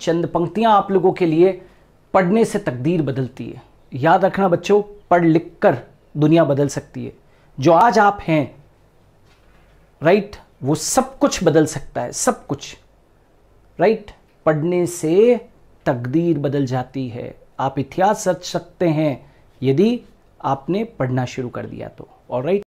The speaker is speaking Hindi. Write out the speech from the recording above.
चंद पंक्तियां आप लोगों के लिए पढ़ने से तकदीर बदलती है याद रखना बच्चों पढ़ लिख कर दुनिया बदल सकती है जो आज आप हैं राइट वो सब कुछ बदल सकता है सब कुछ राइट पढ़ने से तकदीर बदल जाती है आप इतिहास रच सकते हैं यदि आपने पढ़ना शुरू कर दिया तो और राइट